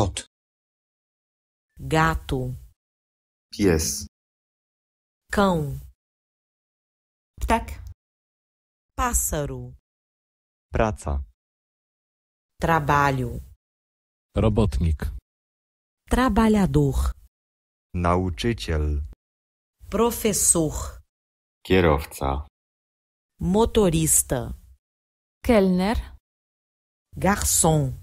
kot. Gato. Pies. Cão. Ptak. Pássaro. Praca. Trabalho. Robotnik. Trabalhador. Nauczyciel. Professor. Kierowca. Motorista. Kelner. Garçom.